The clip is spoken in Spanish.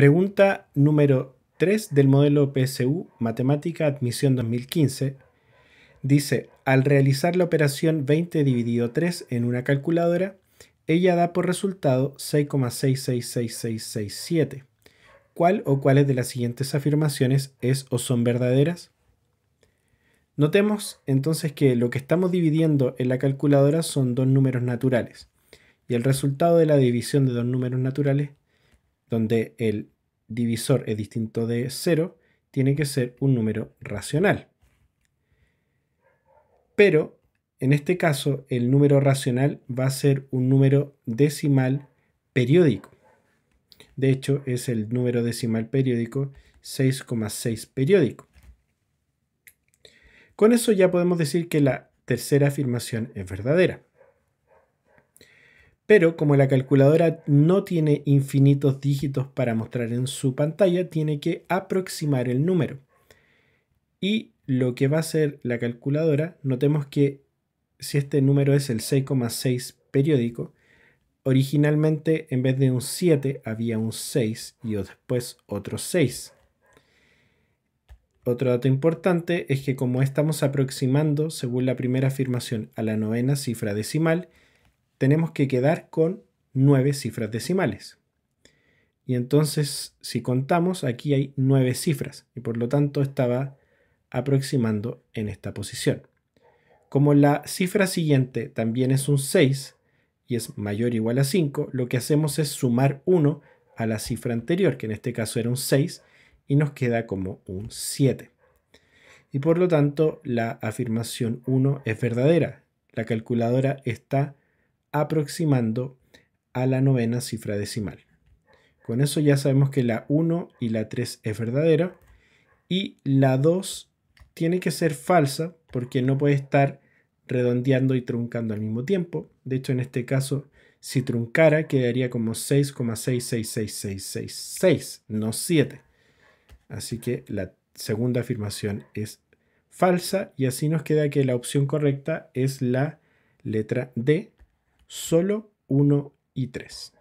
Pregunta número 3 del modelo PSU Matemática Admisión 2015 dice, al realizar la operación 20 dividido 3 en una calculadora, ella da por resultado 6,666667. ¿Cuál o cuáles de las siguientes afirmaciones es o son verdaderas? Notemos entonces que lo que estamos dividiendo en la calculadora son dos números naturales y el resultado de la división de dos números naturales donde el divisor es distinto de 0, tiene que ser un número racional. Pero en este caso el número racional va a ser un número decimal periódico. De hecho es el número decimal periódico 6,6 periódico. Con eso ya podemos decir que la tercera afirmación es verdadera. Pero como la calculadora no tiene infinitos dígitos para mostrar en su pantalla, tiene que aproximar el número. Y lo que va a hacer la calculadora, notemos que si este número es el 6,6 periódico, originalmente en vez de un 7 había un 6 y después otro 6. Otro dato importante es que como estamos aproximando, según la primera afirmación, a la novena cifra decimal, tenemos que quedar con nueve cifras decimales. Y entonces, si contamos, aquí hay nueve cifras y por lo tanto estaba aproximando en esta posición. Como la cifra siguiente también es un 6 y es mayor o igual a 5, lo que hacemos es sumar 1 a la cifra anterior, que en este caso era un 6, y nos queda como un 7. Y por lo tanto, la afirmación 1 es verdadera. La calculadora está aproximando a la novena cifra decimal. Con eso ya sabemos que la 1 y la 3 es verdadera y la 2 tiene que ser falsa porque no puede estar redondeando y truncando al mismo tiempo. De hecho, en este caso, si truncara, quedaría como 6,666666, no 7. Así que la segunda afirmación es falsa y así nos queda que la opción correcta es la letra D, solo 1 y 3.